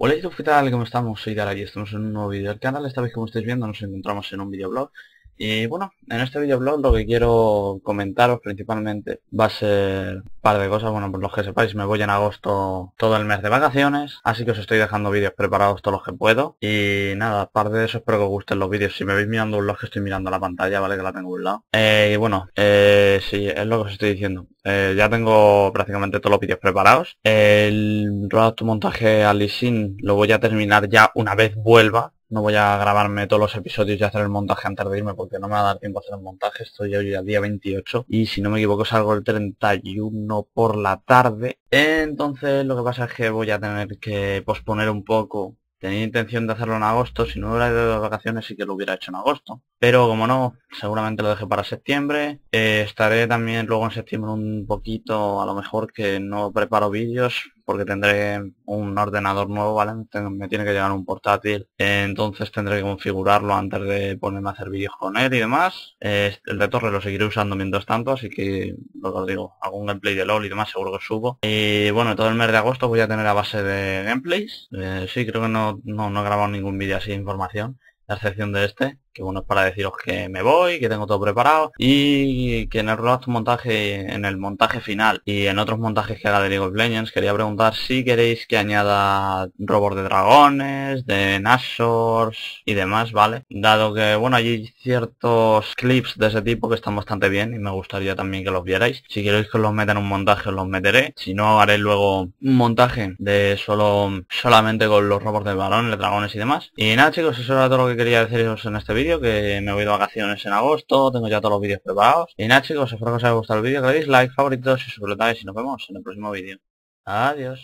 Hola YouTube, ¿qué tal? ¿Cómo estamos? Soy Dara y estamos en un nuevo vídeo del canal. Esta vez como estáis viendo nos encontramos en un videoblog y bueno, en este videoblog lo que quiero comentaros principalmente va a ser un par de cosas. Bueno, por los que sepáis, me voy en agosto todo el mes de vacaciones, así que os estoy dejando vídeos preparados todos los que puedo. Y nada, aparte de eso, espero que os gusten los vídeos. Si me veis mirando un que estoy mirando la pantalla, ¿vale? Que la tengo a un lado. Eh, y bueno, eh, sí, es lo que os estoy diciendo. Eh, ya tengo prácticamente todos los vídeos preparados. El rodado Montaje al lo voy a terminar ya una vez vuelva, no voy a grabarme todos los episodios y hacer el montaje antes de irme porque no me va a dar tiempo a hacer el montaje. Estoy hoy al día 28 y si no me equivoco salgo el 31 por la tarde. Entonces lo que pasa es que voy a tener que posponer un poco Tenía intención de hacerlo en agosto, si no hubiera ido de vacaciones sí que lo hubiera hecho en agosto. Pero como no, seguramente lo dejé para septiembre. Eh, estaré también luego en septiembre un poquito, a lo mejor que no preparo vídeos, porque tendré un ordenador nuevo, ¿vale? Me tiene que llevar un portátil, entonces tendré que configurarlo antes de ponerme a hacer vídeos con él y demás. Eh, el de torre lo seguiré usando mientras tanto, así que lo que os digo, algún gameplay de LOL y demás seguro que subo. Y bueno, todo el mes de agosto voy a tener a base de gameplays. Eh, sí, creo que no, no, no he grabado ningún vídeo así de información, a excepción de este que es para deciros que me voy, que tengo todo preparado y que en el relato montaje, en el montaje final y en otros montajes que haga de League of Legends, quería preguntar si queréis que añada robots de dragones, de Nashors y demás, ¿vale? Dado que, bueno, hay ciertos clips de ese tipo que están bastante bien y me gustaría también que los vierais. Si queréis que los meta en un montaje, os los meteré. Si no, haré luego un montaje de solo solamente con los robos de de dragones y demás. Y nada chicos, eso era todo lo que quería deciros en este vídeo que me voy de vacaciones en agosto, tengo ya todos los vídeos preparados. Y nada chicos, espero que os haya gustado el vídeo, que le like, favoritos y suscribáis y nos vemos en el próximo vídeo. Adiós.